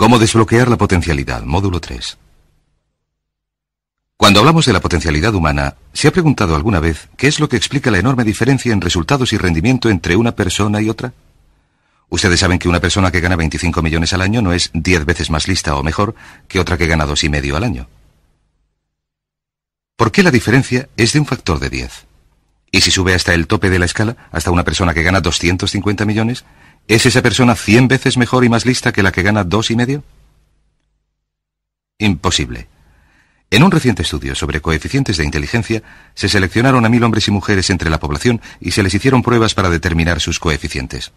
¿Cómo desbloquear la potencialidad? Módulo 3. Cuando hablamos de la potencialidad humana, ¿se ha preguntado alguna vez qué es lo que explica la enorme diferencia en resultados y rendimiento entre una persona y otra? Ustedes saben que una persona que gana 25 millones al año no es 10 veces más lista o mejor que otra que gana dos y medio al año. ¿Por qué la diferencia es de un factor de 10? Y si sube hasta el tope de la escala, hasta una persona que gana 250 millones, ¿Es esa persona cien veces mejor y más lista que la que gana dos y medio? Imposible. En un reciente estudio sobre coeficientes de inteligencia, se seleccionaron a mil hombres y mujeres entre la población y se les hicieron pruebas para determinar sus coeficientes.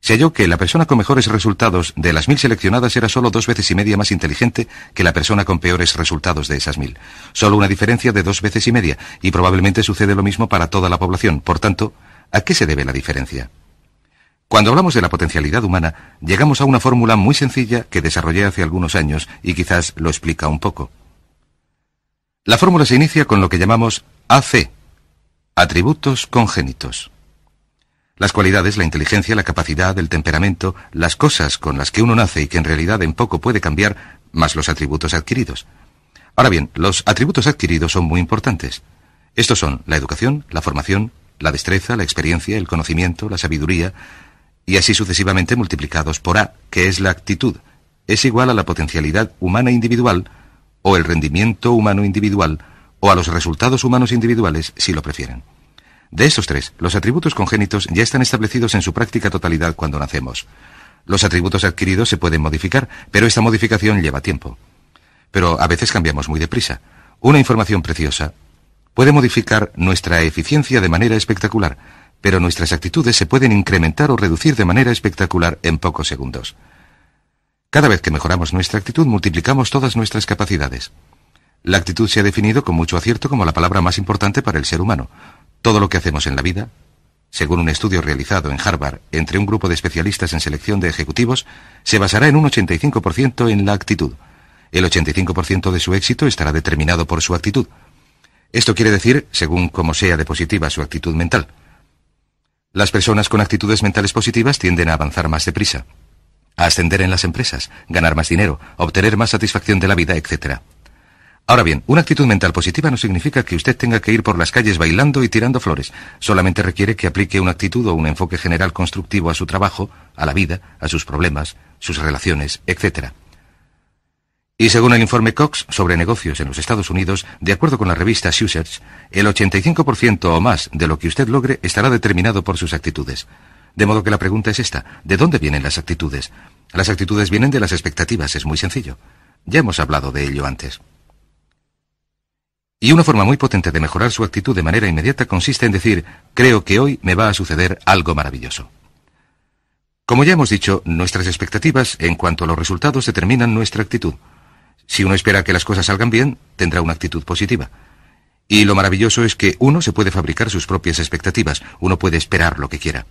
Se halló que la persona con mejores resultados de las mil seleccionadas era solo dos veces y media más inteligente que la persona con peores resultados de esas mil. Solo una diferencia de dos veces y media, y probablemente sucede lo mismo para toda la población. Por tanto, ¿a qué se debe la diferencia? Cuando hablamos de la potencialidad humana, llegamos a una fórmula muy sencilla que desarrollé hace algunos años y quizás lo explica un poco. La fórmula se inicia con lo que llamamos AC, atributos congénitos. Las cualidades, la inteligencia, la capacidad, el temperamento, las cosas con las que uno nace y que en realidad en poco puede cambiar, más los atributos adquiridos. Ahora bien, los atributos adquiridos son muy importantes. Estos son la educación, la formación, la destreza, la experiencia, el conocimiento, la sabiduría, y así sucesivamente multiplicados por A, que es la actitud, es igual a la potencialidad humana individual, o el rendimiento humano individual, o a los resultados humanos individuales, si lo prefieren. De estos tres, los atributos congénitos ya están establecidos en su práctica totalidad cuando nacemos. Los atributos adquiridos se pueden modificar, pero esta modificación lleva tiempo. Pero a veces cambiamos muy deprisa. Una información preciosa puede modificar nuestra eficiencia de manera espectacular, pero nuestras actitudes se pueden incrementar o reducir de manera espectacular en pocos segundos. Cada vez que mejoramos nuestra actitud multiplicamos todas nuestras capacidades. La actitud se ha definido con mucho acierto como la palabra más importante para el ser humano. Todo lo que hacemos en la vida, según un estudio realizado en Harvard entre un grupo de especialistas en selección de ejecutivos, se basará en un 85% en la actitud. El 85% de su éxito estará determinado por su actitud. Esto quiere decir, según como sea de positiva su actitud mental. Las personas con actitudes mentales positivas tienden a avanzar más deprisa, a ascender en las empresas, ganar más dinero, obtener más satisfacción de la vida, etc. Ahora bien, una actitud mental positiva no significa que usted tenga que ir por las calles bailando y tirando flores, solamente requiere que aplique una actitud o un enfoque general constructivo a su trabajo, a la vida, a sus problemas, sus relaciones, etc. Y según el informe Cox sobre negocios en los Estados Unidos, de acuerdo con la revista Sussex, el 85% o más de lo que usted logre estará determinado por sus actitudes. De modo que la pregunta es esta, ¿de dónde vienen las actitudes? Las actitudes vienen de las expectativas, es muy sencillo. Ya hemos hablado de ello antes. Y una forma muy potente de mejorar su actitud de manera inmediata consiste en decir, creo que hoy me va a suceder algo maravilloso. Como ya hemos dicho, nuestras expectativas en cuanto a los resultados determinan nuestra actitud. Si uno espera que las cosas salgan bien, tendrá una actitud positiva. Y lo maravilloso es que uno se puede fabricar sus propias expectativas, uno puede esperar lo que quiera.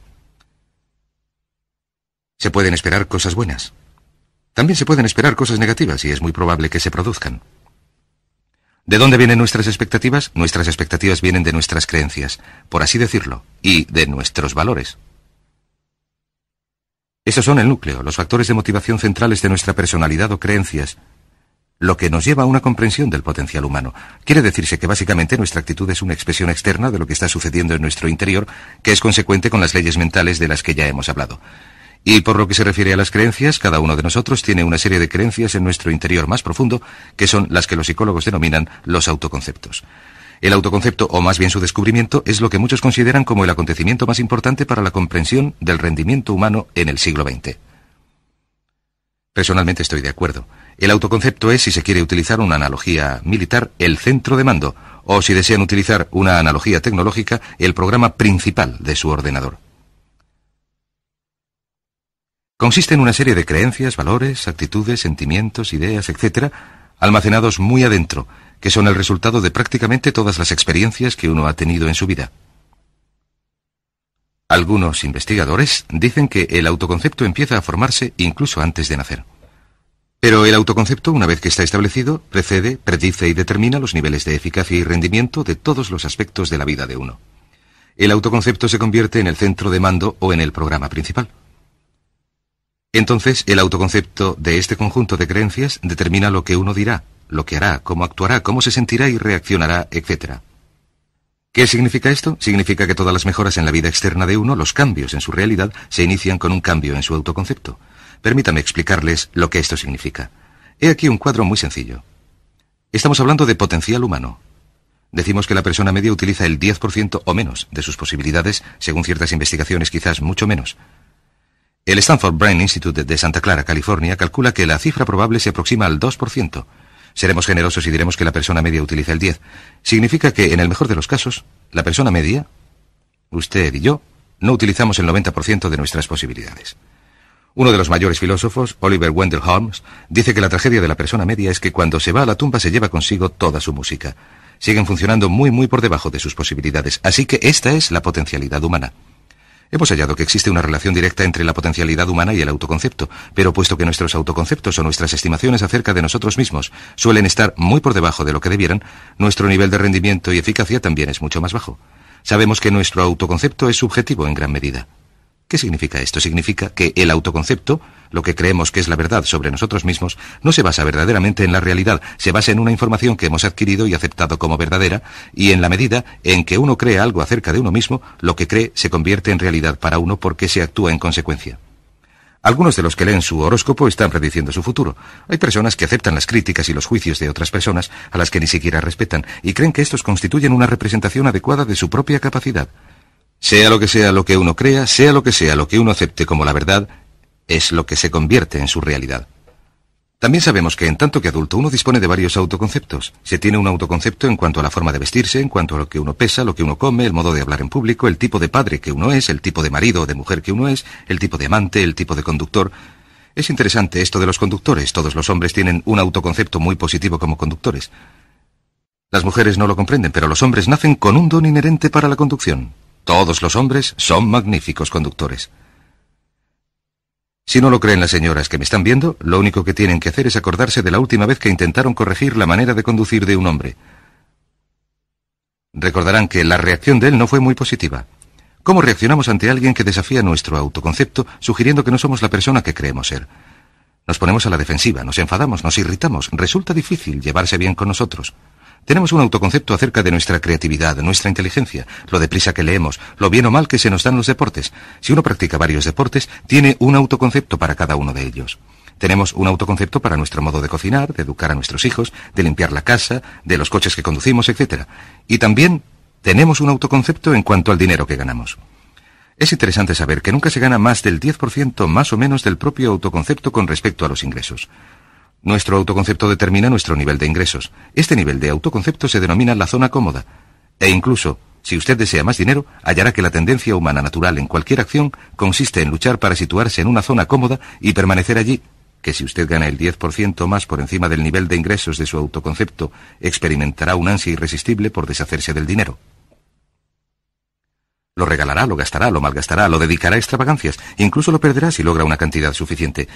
Se pueden esperar cosas buenas. También se pueden esperar cosas negativas y es muy probable que se produzcan. ¿De dónde vienen nuestras expectativas? Nuestras expectativas vienen de nuestras creencias, por así decirlo, y de nuestros valores. Esos son el núcleo, los factores de motivación centrales de nuestra personalidad o creencias, lo que nos lleva a una comprensión del potencial humano. Quiere decirse que básicamente nuestra actitud es una expresión externa de lo que está sucediendo en nuestro interior, que es consecuente con las leyes mentales de las que ya hemos hablado. Y por lo que se refiere a las creencias, cada uno de nosotros tiene una serie de creencias en nuestro interior más profundo, que son las que los psicólogos denominan los autoconceptos. El autoconcepto, o más bien su descubrimiento, es lo que muchos consideran como el acontecimiento más importante para la comprensión del rendimiento humano en el siglo XX. Personalmente estoy de acuerdo. El autoconcepto es, si se quiere utilizar una analogía militar, el centro de mando, o si desean utilizar una analogía tecnológica, el programa principal de su ordenador. Consiste en una serie de creencias, valores, actitudes, sentimientos, ideas, etc., almacenados muy adentro, que son el resultado de prácticamente todas las experiencias que uno ha tenido en su vida. Algunos investigadores dicen que el autoconcepto empieza a formarse incluso antes de nacer. Pero el autoconcepto, una vez que está establecido, precede, predice y determina los niveles de eficacia y rendimiento de todos los aspectos de la vida de uno. El autoconcepto se convierte en el centro de mando o en el programa principal. Entonces, el autoconcepto de este conjunto de creencias determina lo que uno dirá, lo que hará, cómo actuará, cómo se sentirá y reaccionará, etc. ¿Qué significa esto? Significa que todas las mejoras en la vida externa de uno, los cambios en su realidad, se inician con un cambio en su autoconcepto. Permítame explicarles lo que esto significa. He aquí un cuadro muy sencillo. Estamos hablando de potencial humano. Decimos que la persona media utiliza el 10% o menos de sus posibilidades, según ciertas investigaciones quizás mucho menos. El Stanford Brain Institute de Santa Clara, California, calcula que la cifra probable se aproxima al 2%, Seremos generosos y diremos que la persona media utiliza el 10. Significa que, en el mejor de los casos, la persona media, usted y yo, no utilizamos el 90% de nuestras posibilidades. Uno de los mayores filósofos, Oliver Wendell Holmes, dice que la tragedia de la persona media es que cuando se va a la tumba se lleva consigo toda su música. Siguen funcionando muy muy por debajo de sus posibilidades, así que esta es la potencialidad humana. Hemos hallado que existe una relación directa entre la potencialidad humana y el autoconcepto, pero puesto que nuestros autoconceptos o nuestras estimaciones acerca de nosotros mismos suelen estar muy por debajo de lo que debieran, nuestro nivel de rendimiento y eficacia también es mucho más bajo. Sabemos que nuestro autoconcepto es subjetivo en gran medida. ¿Qué significa esto? Significa que el autoconcepto, lo que creemos que es la verdad sobre nosotros mismos, no se basa verdaderamente en la realidad, se basa en una información que hemos adquirido y aceptado como verdadera, y en la medida en que uno cree algo acerca de uno mismo, lo que cree se convierte en realidad para uno porque se actúa en consecuencia. Algunos de los que leen su horóscopo están prediciendo su futuro. Hay personas que aceptan las críticas y los juicios de otras personas a las que ni siquiera respetan y creen que estos constituyen una representación adecuada de su propia capacidad. Sea lo que sea lo que uno crea, sea lo que sea lo que uno acepte como la verdad, es lo que se convierte en su realidad. También sabemos que en tanto que adulto uno dispone de varios autoconceptos. Se tiene un autoconcepto en cuanto a la forma de vestirse, en cuanto a lo que uno pesa, lo que uno come, el modo de hablar en público, el tipo de padre que uno es, el tipo de marido o de mujer que uno es, el tipo de amante, el tipo de conductor. Es interesante esto de los conductores. Todos los hombres tienen un autoconcepto muy positivo como conductores. Las mujeres no lo comprenden, pero los hombres nacen con un don inherente para la conducción. Todos los hombres son magníficos conductores. Si no lo creen las señoras que me están viendo, lo único que tienen que hacer es acordarse de la última vez que intentaron corregir la manera de conducir de un hombre. Recordarán que la reacción de él no fue muy positiva. ¿Cómo reaccionamos ante alguien que desafía nuestro autoconcepto, sugiriendo que no somos la persona que creemos ser? Nos ponemos a la defensiva, nos enfadamos, nos irritamos. Resulta difícil llevarse bien con nosotros. Tenemos un autoconcepto acerca de nuestra creatividad, nuestra inteligencia, lo deprisa que leemos, lo bien o mal que se nos dan los deportes. Si uno practica varios deportes, tiene un autoconcepto para cada uno de ellos. Tenemos un autoconcepto para nuestro modo de cocinar, de educar a nuestros hijos, de limpiar la casa, de los coches que conducimos, etc. Y también tenemos un autoconcepto en cuanto al dinero que ganamos. Es interesante saber que nunca se gana más del 10% más o menos del propio autoconcepto con respecto a los ingresos. Nuestro autoconcepto determina nuestro nivel de ingresos. Este nivel de autoconcepto se denomina la zona cómoda. E incluso, si usted desea más dinero, hallará que la tendencia humana natural en cualquier acción consiste en luchar para situarse en una zona cómoda y permanecer allí, que si usted gana el 10% más por encima del nivel de ingresos de su autoconcepto, experimentará un ansia irresistible por deshacerse del dinero. Lo regalará, lo gastará, lo malgastará, lo dedicará a extravagancias, incluso lo perderá si logra una cantidad suficiente.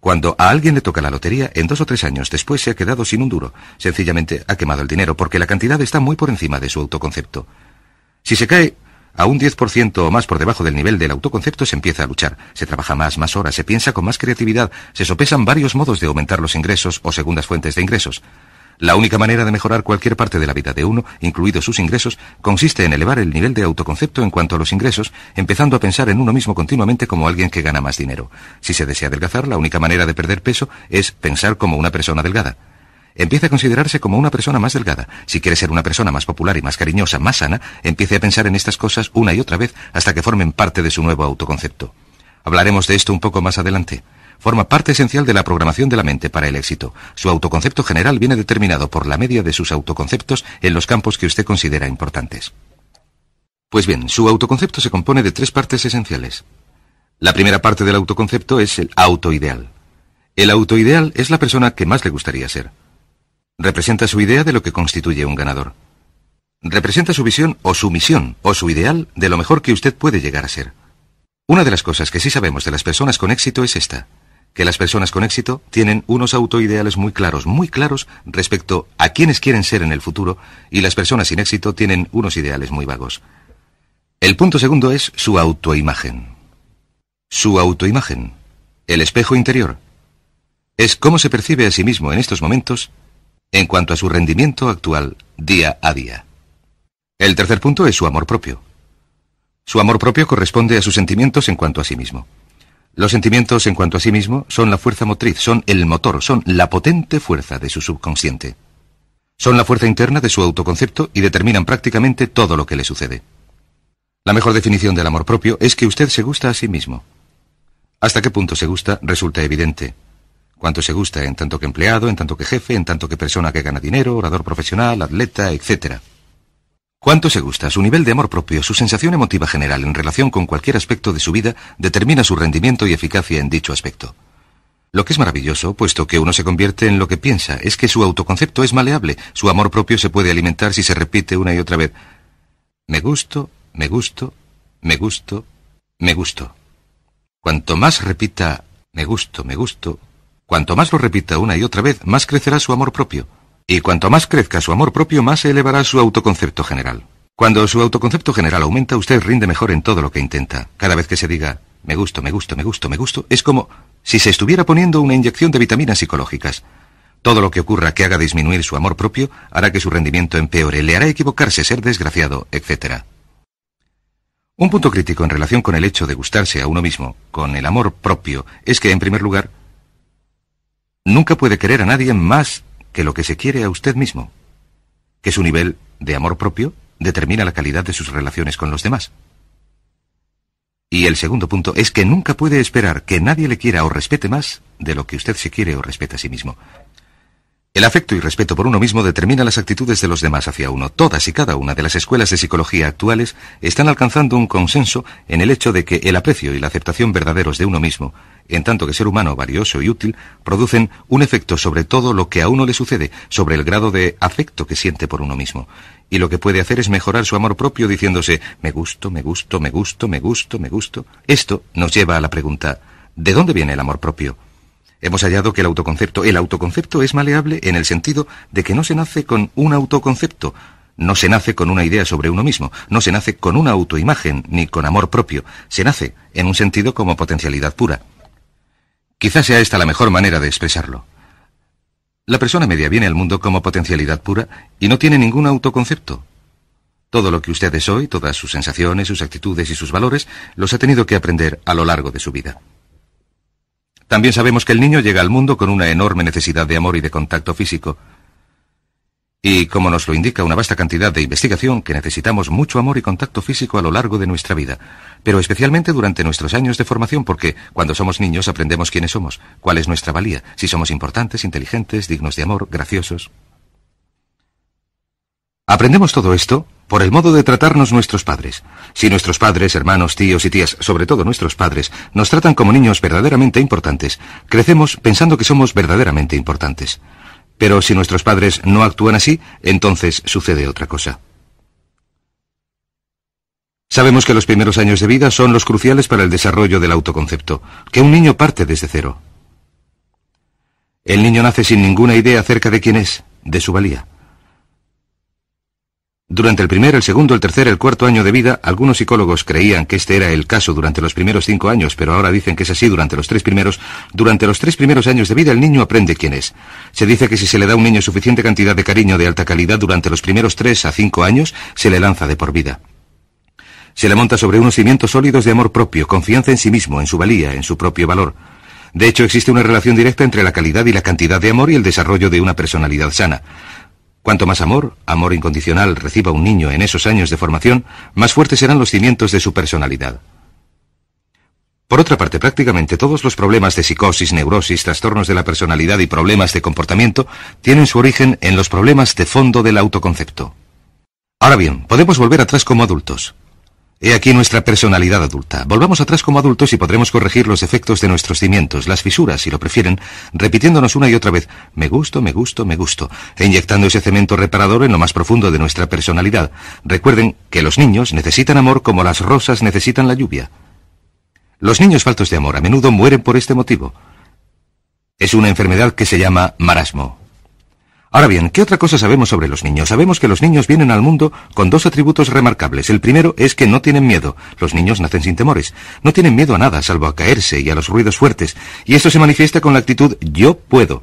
Cuando a alguien le toca la lotería, en dos o tres años después se ha quedado sin un duro. Sencillamente ha quemado el dinero porque la cantidad está muy por encima de su autoconcepto. Si se cae a un 10% o más por debajo del nivel del autoconcepto se empieza a luchar. Se trabaja más, más horas, se piensa con más creatividad, se sopesan varios modos de aumentar los ingresos o segundas fuentes de ingresos. La única manera de mejorar cualquier parte de la vida de uno, incluidos sus ingresos, consiste en elevar el nivel de autoconcepto en cuanto a los ingresos, empezando a pensar en uno mismo continuamente como alguien que gana más dinero. Si se desea adelgazar, la única manera de perder peso es pensar como una persona delgada. Empiece a considerarse como una persona más delgada. Si quiere ser una persona más popular y más cariñosa, más sana, empiece a pensar en estas cosas una y otra vez hasta que formen parte de su nuevo autoconcepto. Hablaremos de esto un poco más adelante forma parte esencial de la programación de la mente para el éxito. Su autoconcepto general viene determinado por la media de sus autoconceptos en los campos que usted considera importantes. Pues bien, su autoconcepto se compone de tres partes esenciales. La primera parte del autoconcepto es el autoideal. El autoideal es la persona que más le gustaría ser. Representa su idea de lo que constituye un ganador. Representa su visión o su misión o su ideal de lo mejor que usted puede llegar a ser. Una de las cosas que sí sabemos de las personas con éxito es esta que las personas con éxito tienen unos autoideales muy claros, muy claros respecto a quienes quieren ser en el futuro, y las personas sin éxito tienen unos ideales muy vagos. El punto segundo es su autoimagen. Su autoimagen, el espejo interior, es cómo se percibe a sí mismo en estos momentos en cuanto a su rendimiento actual día a día. El tercer punto es su amor propio. Su amor propio corresponde a sus sentimientos en cuanto a sí mismo. Los sentimientos en cuanto a sí mismo son la fuerza motriz, son el motor, son la potente fuerza de su subconsciente. Son la fuerza interna de su autoconcepto y determinan prácticamente todo lo que le sucede. La mejor definición del amor propio es que usted se gusta a sí mismo. Hasta qué punto se gusta resulta evidente. Cuánto se gusta en tanto que empleado, en tanto que jefe, en tanto que persona que gana dinero, orador profesional, atleta, etcétera. Cuánto se gusta, su nivel de amor propio, su sensación emotiva general en relación con cualquier aspecto de su vida determina su rendimiento y eficacia en dicho aspecto. Lo que es maravilloso, puesto que uno se convierte en lo que piensa, es que su autoconcepto es maleable, su amor propio se puede alimentar si se repite una y otra vez. Me gusto, me gusto, me gusto, me gusto. Cuanto más repita me gusto, me gusto, cuanto más lo repita una y otra vez, más crecerá su amor propio. Y cuanto más crezca su amor propio, más se elevará su autoconcepto general. Cuando su autoconcepto general aumenta, usted rinde mejor en todo lo que intenta. Cada vez que se diga, me gusto, me gusto, me gusto, me gusto, es como si se estuviera poniendo una inyección de vitaminas psicológicas. Todo lo que ocurra que haga disminuir su amor propio hará que su rendimiento empeore, le hará equivocarse, ser desgraciado, etc. Un punto crítico en relación con el hecho de gustarse a uno mismo, con el amor propio, es que, en primer lugar, nunca puede querer a nadie más que lo que se quiere a usted mismo, que su nivel de amor propio determina la calidad de sus relaciones con los demás. Y el segundo punto es que nunca puede esperar que nadie le quiera o respete más de lo que usted se quiere o respeta a sí mismo. El afecto y respeto por uno mismo determina las actitudes de los demás hacia uno. Todas y cada una de las escuelas de psicología actuales están alcanzando un consenso en el hecho de que el aprecio y la aceptación verdaderos de uno mismo, en tanto que ser humano valioso y útil, producen un efecto sobre todo lo que a uno le sucede, sobre el grado de afecto que siente por uno mismo. Y lo que puede hacer es mejorar su amor propio diciéndose, me gusto, me gusto, me gusto, me gusto, me gusto. Esto nos lleva a la pregunta, ¿de dónde viene el amor propio? hemos hallado que el autoconcepto, el autoconcepto es maleable en el sentido de que no se nace con un autoconcepto, no se nace con una idea sobre uno mismo, no se nace con una autoimagen ni con amor propio, se nace en un sentido como potencialidad pura. Quizás sea esta la mejor manera de expresarlo. La persona media viene al mundo como potencialidad pura y no tiene ningún autoconcepto. Todo lo que usted es hoy, todas sus sensaciones, sus actitudes y sus valores, los ha tenido que aprender a lo largo de su vida. También sabemos que el niño llega al mundo con una enorme necesidad de amor y de contacto físico. Y como nos lo indica una vasta cantidad de investigación, que necesitamos mucho amor y contacto físico a lo largo de nuestra vida, pero especialmente durante nuestros años de formación, porque cuando somos niños aprendemos quiénes somos, cuál es nuestra valía, si somos importantes, inteligentes, dignos de amor, graciosos. Aprendemos todo esto por el modo de tratarnos nuestros padres. Si nuestros padres, hermanos, tíos y tías, sobre todo nuestros padres, nos tratan como niños verdaderamente importantes, crecemos pensando que somos verdaderamente importantes. Pero si nuestros padres no actúan así, entonces sucede otra cosa. Sabemos que los primeros años de vida son los cruciales para el desarrollo del autoconcepto, que un niño parte desde cero. El niño nace sin ninguna idea acerca de quién es, de su valía. Durante el primer, el segundo, el tercer, el cuarto año de vida, algunos psicólogos creían que este era el caso durante los primeros cinco años, pero ahora dicen que es así durante los tres primeros. Durante los tres primeros años de vida el niño aprende quién es. Se dice que si se le da a un niño suficiente cantidad de cariño de alta calidad durante los primeros tres a cinco años, se le lanza de por vida. Se le monta sobre unos cimientos sólidos de amor propio, confianza en sí mismo, en su valía, en su propio valor. De hecho, existe una relación directa entre la calidad y la cantidad de amor y el desarrollo de una personalidad sana. Cuanto más amor, amor incondicional, reciba un niño en esos años de formación, más fuertes serán los cimientos de su personalidad. Por otra parte, prácticamente todos los problemas de psicosis, neurosis, trastornos de la personalidad y problemas de comportamiento tienen su origen en los problemas de fondo del autoconcepto. Ahora bien, podemos volver atrás como adultos. He aquí nuestra personalidad adulta. Volvamos atrás como adultos y podremos corregir los efectos de nuestros cimientos, las fisuras, si lo prefieren, repitiéndonos una y otra vez, me gusto, me gusto, me gusto, e inyectando ese cemento reparador en lo más profundo de nuestra personalidad. Recuerden que los niños necesitan amor como las rosas necesitan la lluvia. Los niños faltos de amor a menudo mueren por este motivo. Es una enfermedad que se llama marasmo, Ahora bien, ¿qué otra cosa sabemos sobre los niños? Sabemos que los niños vienen al mundo con dos atributos remarcables. El primero es que no tienen miedo. Los niños nacen sin temores. No tienen miedo a nada, salvo a caerse y a los ruidos fuertes. Y esto se manifiesta con la actitud yo puedo.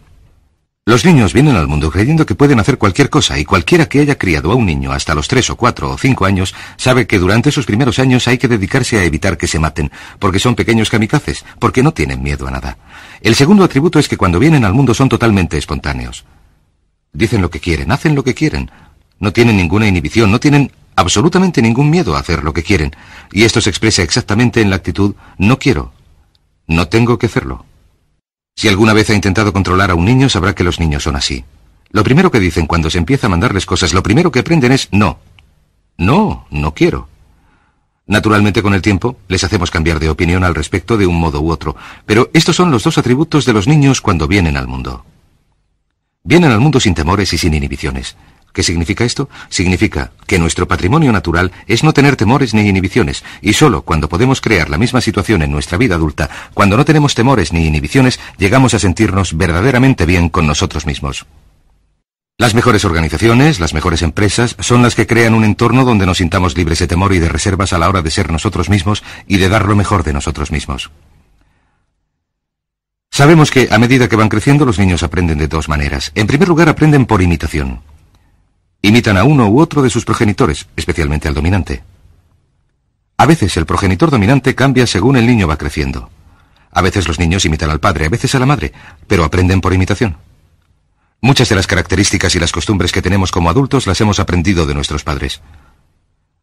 Los niños vienen al mundo creyendo que pueden hacer cualquier cosa y cualquiera que haya criado a un niño hasta los tres o cuatro o cinco años sabe que durante sus primeros años hay que dedicarse a evitar que se maten, porque son pequeños kamikazes, porque no tienen miedo a nada. El segundo atributo es que cuando vienen al mundo son totalmente espontáneos. Dicen lo que quieren, hacen lo que quieren. No tienen ninguna inhibición, no tienen absolutamente ningún miedo a hacer lo que quieren. Y esto se expresa exactamente en la actitud no quiero, no tengo que hacerlo. Si alguna vez ha intentado controlar a un niño, sabrá que los niños son así. Lo primero que dicen cuando se empieza a mandarles cosas, lo primero que aprenden es no. No, no quiero. Naturalmente con el tiempo les hacemos cambiar de opinión al respecto de un modo u otro, pero estos son los dos atributos de los niños cuando vienen al mundo. Vienen al mundo sin temores y sin inhibiciones. ¿Qué significa esto? Significa que nuestro patrimonio natural es no tener temores ni inhibiciones, y solo cuando podemos crear la misma situación en nuestra vida adulta, cuando no tenemos temores ni inhibiciones, llegamos a sentirnos verdaderamente bien con nosotros mismos. Las mejores organizaciones, las mejores empresas, son las que crean un entorno donde nos sintamos libres de temor y de reservas a la hora de ser nosotros mismos y de dar lo mejor de nosotros mismos. Sabemos que a medida que van creciendo los niños aprenden de dos maneras. En primer lugar, aprenden por imitación. Imitan a uno u otro de sus progenitores, especialmente al dominante. A veces el progenitor dominante cambia según el niño va creciendo. A veces los niños imitan al padre, a veces a la madre, pero aprenden por imitación. Muchas de las características y las costumbres que tenemos como adultos las hemos aprendido de nuestros padres.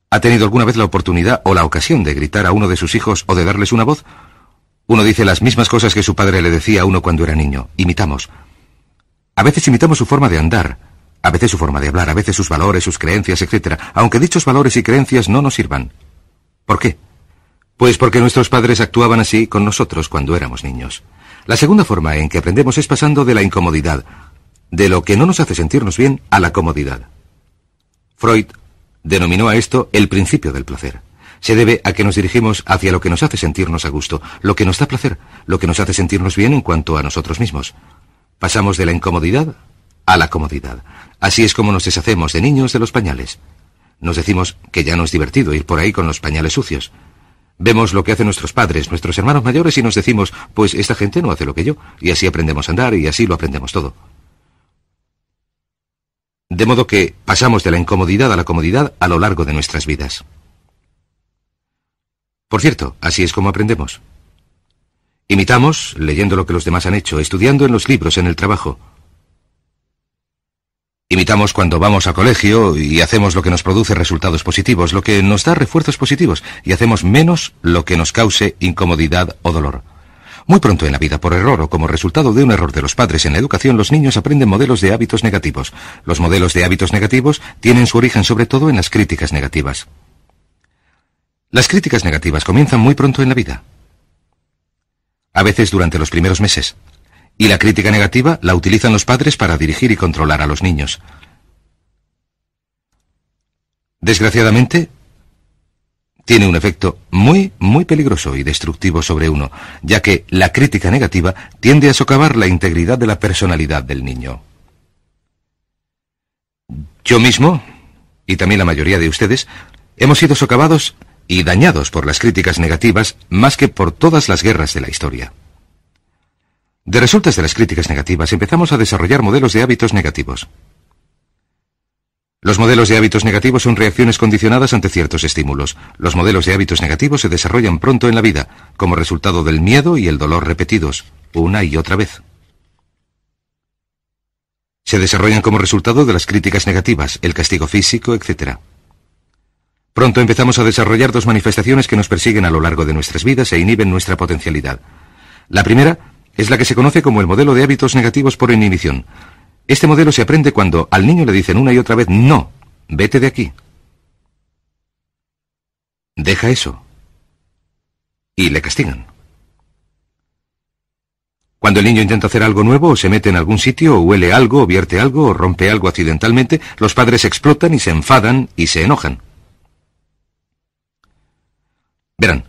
¿Ha tenido alguna vez la oportunidad o la ocasión de gritar a uno de sus hijos o de darles una voz? Uno dice las mismas cosas que su padre le decía a uno cuando era niño. Imitamos. A veces imitamos su forma de andar, a veces su forma de hablar, a veces sus valores, sus creencias, etc. Aunque dichos valores y creencias no nos sirvan. ¿Por qué? Pues porque nuestros padres actuaban así con nosotros cuando éramos niños. La segunda forma en que aprendemos es pasando de la incomodidad, de lo que no nos hace sentirnos bien, a la comodidad. Freud denominó a esto el principio del placer se debe a que nos dirigimos hacia lo que nos hace sentirnos a gusto, lo que nos da placer, lo que nos hace sentirnos bien en cuanto a nosotros mismos. Pasamos de la incomodidad a la comodidad. Así es como nos deshacemos de niños de los pañales. Nos decimos que ya no es divertido ir por ahí con los pañales sucios. Vemos lo que hacen nuestros padres, nuestros hermanos mayores y nos decimos, pues esta gente no hace lo que yo, y así aprendemos a andar y así lo aprendemos todo. De modo que pasamos de la incomodidad a la comodidad a lo largo de nuestras vidas. Por cierto, así es como aprendemos. Imitamos, leyendo lo que los demás han hecho, estudiando en los libros, en el trabajo. Imitamos cuando vamos a colegio y hacemos lo que nos produce resultados positivos, lo que nos da refuerzos positivos, y hacemos menos lo que nos cause incomodidad o dolor. Muy pronto en la vida, por error o como resultado de un error de los padres en la educación, los niños aprenden modelos de hábitos negativos. Los modelos de hábitos negativos tienen su origen sobre todo en las críticas negativas. Las críticas negativas comienzan muy pronto en la vida. A veces durante los primeros meses. Y la crítica negativa la utilizan los padres para dirigir y controlar a los niños. Desgraciadamente, tiene un efecto muy, muy peligroso y destructivo sobre uno, ya que la crítica negativa tiende a socavar la integridad de la personalidad del niño. Yo mismo, y también la mayoría de ustedes, hemos sido socavados y dañados por las críticas negativas más que por todas las guerras de la historia. De resultas de las críticas negativas empezamos a desarrollar modelos de hábitos negativos. Los modelos de hábitos negativos son reacciones condicionadas ante ciertos estímulos. Los modelos de hábitos negativos se desarrollan pronto en la vida, como resultado del miedo y el dolor repetidos, una y otra vez. Se desarrollan como resultado de las críticas negativas, el castigo físico, etc. Pronto empezamos a desarrollar dos manifestaciones que nos persiguen a lo largo de nuestras vidas e inhiben nuestra potencialidad. La primera es la que se conoce como el modelo de hábitos negativos por inhibición. Este modelo se aprende cuando al niño le dicen una y otra vez, no, vete de aquí. Deja eso. Y le castigan. Cuando el niño intenta hacer algo nuevo, o se mete en algún sitio, o huele algo, o vierte algo, o rompe algo accidentalmente, los padres explotan y se enfadan y se enojan. Verán,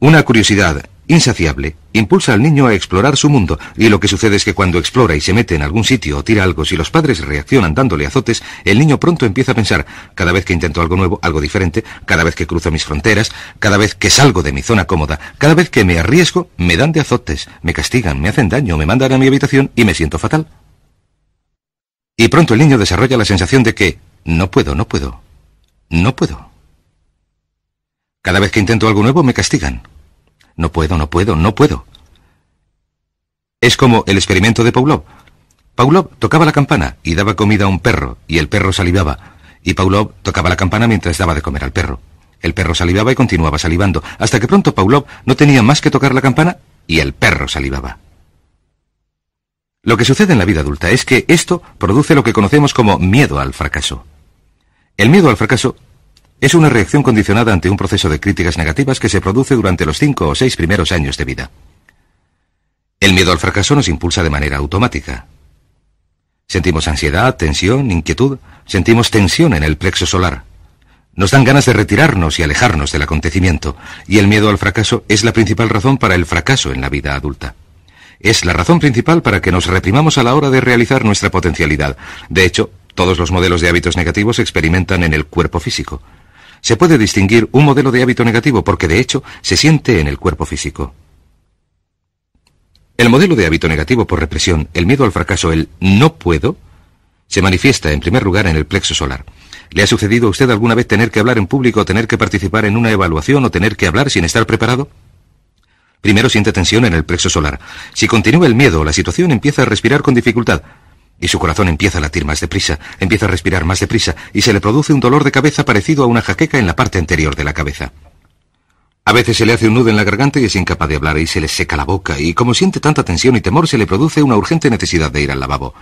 una curiosidad insaciable impulsa al niño a explorar su mundo, y lo que sucede es que cuando explora y se mete en algún sitio o tira algo, si los padres reaccionan dándole azotes, el niño pronto empieza a pensar, cada vez que intento algo nuevo, algo diferente, cada vez que cruzo mis fronteras, cada vez que salgo de mi zona cómoda, cada vez que me arriesgo, me dan de azotes, me castigan, me hacen daño, me mandan a mi habitación y me siento fatal. Y pronto el niño desarrolla la sensación de que, no puedo, no puedo, no puedo. Cada vez que intento algo nuevo me castigan. No puedo, no puedo, no puedo. Es como el experimento de Pavlov. Pavlov tocaba la campana y daba comida a un perro, y el perro salivaba. Y Pavlov tocaba la campana mientras daba de comer al perro. El perro salivaba y continuaba salivando, hasta que pronto Pavlov no tenía más que tocar la campana y el perro salivaba. Lo que sucede en la vida adulta es que esto produce lo que conocemos como miedo al fracaso. El miedo al fracaso es una reacción condicionada ante un proceso de críticas negativas que se produce durante los cinco o seis primeros años de vida. El miedo al fracaso nos impulsa de manera automática. Sentimos ansiedad, tensión, inquietud, sentimos tensión en el plexo solar. Nos dan ganas de retirarnos y alejarnos del acontecimiento, y el miedo al fracaso es la principal razón para el fracaso en la vida adulta. Es la razón principal para que nos reprimamos a la hora de realizar nuestra potencialidad. De hecho, todos los modelos de hábitos negativos se experimentan en el cuerpo físico se puede distinguir un modelo de hábito negativo porque de hecho se siente en el cuerpo físico. El modelo de hábito negativo por represión, el miedo al fracaso, el no puedo, se manifiesta en primer lugar en el plexo solar. ¿Le ha sucedido a usted alguna vez tener que hablar en público, tener que participar en una evaluación o tener que hablar sin estar preparado? Primero siente tensión en el plexo solar. Si continúa el miedo, la situación empieza a respirar con dificultad y su corazón empieza a latir más deprisa, empieza a respirar más deprisa y se le produce un dolor de cabeza parecido a una jaqueca en la parte anterior de la cabeza. A veces se le hace un nudo en la garganta y es incapaz de hablar y se le seca la boca y como siente tanta tensión y temor se le produce una urgente necesidad de ir al lavabo.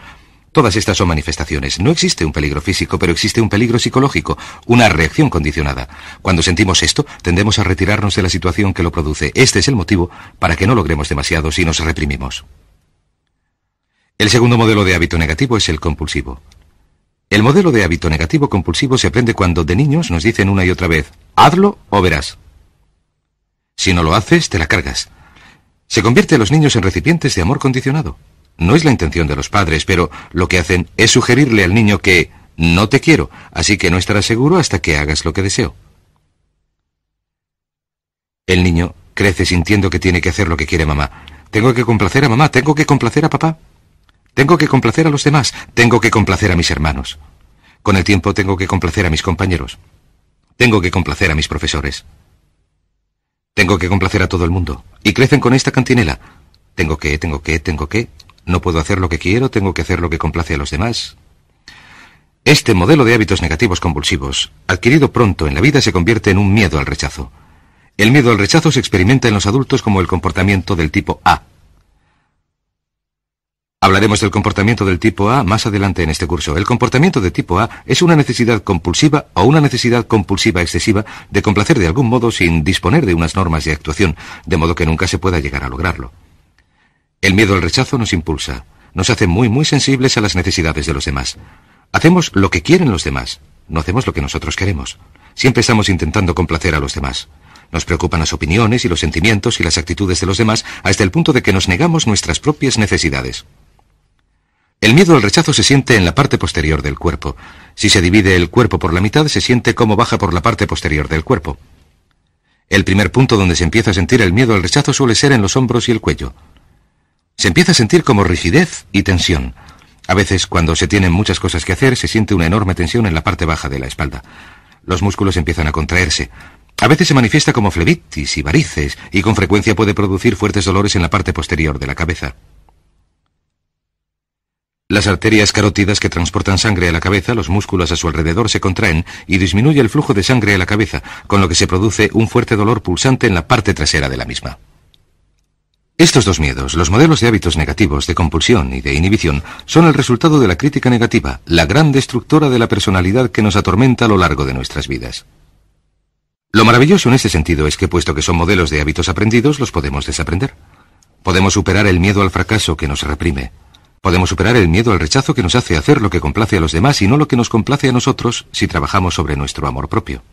Todas estas son manifestaciones. No existe un peligro físico, pero existe un peligro psicológico, una reacción condicionada. Cuando sentimos esto, tendemos a retirarnos de la situación que lo produce. Este es el motivo para que no logremos demasiado si nos reprimimos. El segundo modelo de hábito negativo es el compulsivo. El modelo de hábito negativo compulsivo se aprende cuando de niños nos dicen una y otra vez, hazlo o verás. Si no lo haces, te la cargas. Se convierte a los niños en recipientes de amor condicionado. No es la intención de los padres, pero lo que hacen es sugerirle al niño que no te quiero, así que no estarás seguro hasta que hagas lo que deseo. El niño crece sintiendo que tiene que hacer lo que quiere mamá. Tengo que complacer a mamá, tengo que complacer a papá. Tengo que complacer a los demás, tengo que complacer a mis hermanos. Con el tiempo tengo que complacer a mis compañeros. Tengo que complacer a mis profesores. Tengo que complacer a todo el mundo. Y crecen con esta cantinela. Tengo que, tengo que, tengo que. No puedo hacer lo que quiero, tengo que hacer lo que complace a los demás. Este modelo de hábitos negativos convulsivos, adquirido pronto en la vida, se convierte en un miedo al rechazo. El miedo al rechazo se experimenta en los adultos como el comportamiento del tipo A, Hablaremos del comportamiento del tipo A más adelante en este curso. El comportamiento de tipo A es una necesidad compulsiva o una necesidad compulsiva excesiva de complacer de algún modo sin disponer de unas normas de actuación, de modo que nunca se pueda llegar a lograrlo. El miedo al rechazo nos impulsa, nos hace muy muy sensibles a las necesidades de los demás. Hacemos lo que quieren los demás, no hacemos lo que nosotros queremos. Siempre estamos intentando complacer a los demás. Nos preocupan las opiniones y los sentimientos y las actitudes de los demás hasta el punto de que nos negamos nuestras propias necesidades. El miedo al rechazo se siente en la parte posterior del cuerpo. Si se divide el cuerpo por la mitad, se siente como baja por la parte posterior del cuerpo. El primer punto donde se empieza a sentir el miedo al rechazo suele ser en los hombros y el cuello. Se empieza a sentir como rigidez y tensión. A veces, cuando se tienen muchas cosas que hacer, se siente una enorme tensión en la parte baja de la espalda. Los músculos empiezan a contraerse. A veces se manifiesta como flebitis y varices, y con frecuencia puede producir fuertes dolores en la parte posterior de la cabeza. Las arterias carótidas que transportan sangre a la cabeza, los músculos a su alrededor se contraen y disminuye el flujo de sangre a la cabeza, con lo que se produce un fuerte dolor pulsante en la parte trasera de la misma. Estos dos miedos, los modelos de hábitos negativos, de compulsión y de inhibición, son el resultado de la crítica negativa, la gran destructora de la personalidad que nos atormenta a lo largo de nuestras vidas. Lo maravilloso en este sentido es que puesto que son modelos de hábitos aprendidos, los podemos desaprender. Podemos superar el miedo al fracaso que nos reprime, Podemos superar el miedo al rechazo que nos hace hacer lo que complace a los demás y no lo que nos complace a nosotros si trabajamos sobre nuestro amor propio.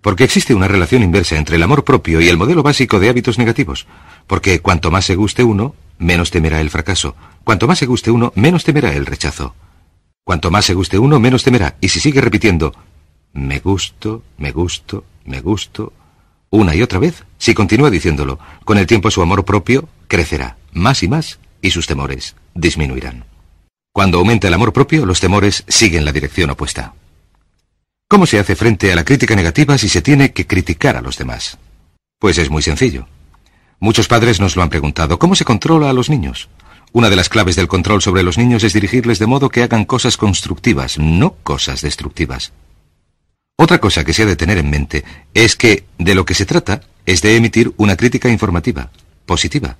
Porque existe una relación inversa entre el amor propio y el modelo básico de hábitos negativos. Porque cuanto más se guste uno, menos temerá el fracaso. Cuanto más se guste uno, menos temerá el rechazo. Cuanto más se guste uno, menos temerá. Y si sigue repitiendo, me gusto, me gusto, me gusto, una y otra vez, si continúa diciéndolo, con el tiempo su amor propio crecerá, más y más, y sus temores disminuirán. Cuando aumenta el amor propio, los temores siguen la dirección opuesta. ¿Cómo se hace frente a la crítica negativa si se tiene que criticar a los demás? Pues es muy sencillo. Muchos padres nos lo han preguntado, ¿cómo se controla a los niños? Una de las claves del control sobre los niños es dirigirles de modo que hagan cosas constructivas, no cosas destructivas. Otra cosa que se ha de tener en mente es que de lo que se trata es de emitir una crítica informativa, positiva,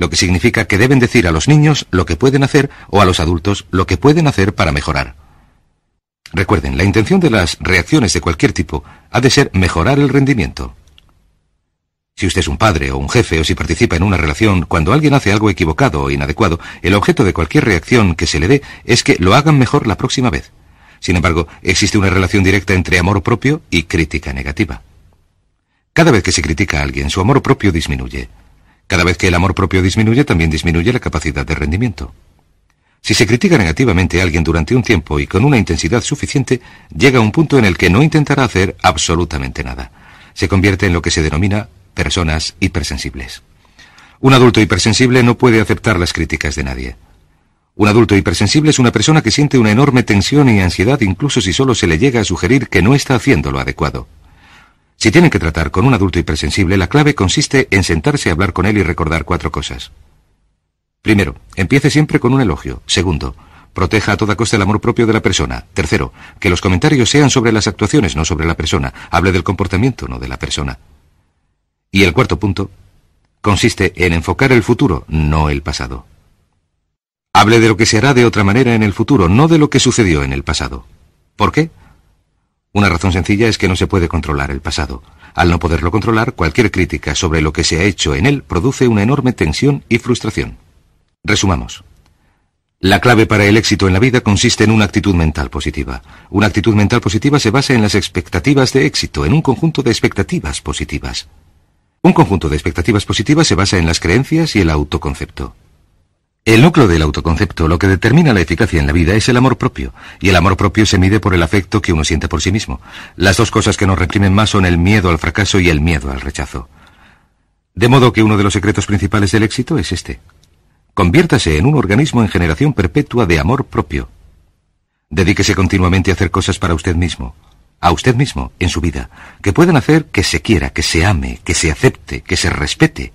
lo que significa que deben decir a los niños lo que pueden hacer o a los adultos lo que pueden hacer para mejorar. Recuerden, la intención de las reacciones de cualquier tipo ha de ser mejorar el rendimiento. Si usted es un padre o un jefe o si participa en una relación, cuando alguien hace algo equivocado o inadecuado, el objeto de cualquier reacción que se le dé es que lo hagan mejor la próxima vez. Sin embargo, existe una relación directa entre amor propio y crítica negativa. Cada vez que se critica a alguien, su amor propio disminuye. Cada vez que el amor propio disminuye, también disminuye la capacidad de rendimiento. Si se critica negativamente a alguien durante un tiempo y con una intensidad suficiente, llega a un punto en el que no intentará hacer absolutamente nada. Se convierte en lo que se denomina personas hipersensibles. Un adulto hipersensible no puede aceptar las críticas de nadie. Un adulto hipersensible es una persona que siente una enorme tensión y ansiedad incluso si solo se le llega a sugerir que no está haciendo lo adecuado. Si tienen que tratar con un adulto hipersensible, la clave consiste en sentarse a hablar con él y recordar cuatro cosas. Primero, empiece siempre con un elogio. Segundo, proteja a toda costa el amor propio de la persona. Tercero, que los comentarios sean sobre las actuaciones, no sobre la persona. Hable del comportamiento, no de la persona. Y el cuarto punto consiste en enfocar el futuro, no el pasado. Hable de lo que se hará de otra manera en el futuro, no de lo que sucedió en el pasado. ¿Por qué? Una razón sencilla es que no se puede controlar el pasado. Al no poderlo controlar, cualquier crítica sobre lo que se ha hecho en él produce una enorme tensión y frustración. Resumamos. La clave para el éxito en la vida consiste en una actitud mental positiva. Una actitud mental positiva se basa en las expectativas de éxito, en un conjunto de expectativas positivas. Un conjunto de expectativas positivas se basa en las creencias y el autoconcepto. El núcleo del autoconcepto, lo que determina la eficacia en la vida, es el amor propio, y el amor propio se mide por el afecto que uno siente por sí mismo. Las dos cosas que nos reprimen más son el miedo al fracaso y el miedo al rechazo. De modo que uno de los secretos principales del éxito es este. Conviértase en un organismo en generación perpetua de amor propio. Dedíquese continuamente a hacer cosas para usted mismo, a usted mismo, en su vida, que puedan hacer que se quiera, que se ame, que se acepte, que se respete,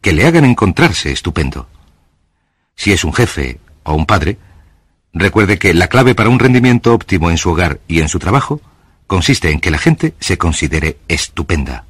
que le hagan encontrarse estupendo si es un jefe o un padre, recuerde que la clave para un rendimiento óptimo en su hogar y en su trabajo consiste en que la gente se considere estupenda.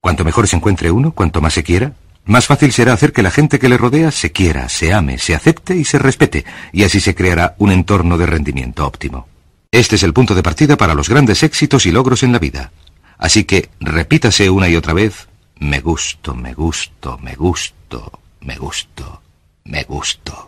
Cuanto mejor se encuentre uno, cuanto más se quiera, más fácil será hacer que la gente que le rodea se quiera, se ame, se acepte y se respete, y así se creará un entorno de rendimiento óptimo. Este es el punto de partida para los grandes éxitos y logros en la vida. Así que repítase una y otra vez, me gusto, me gusto, me gusto, me gusto me gustó.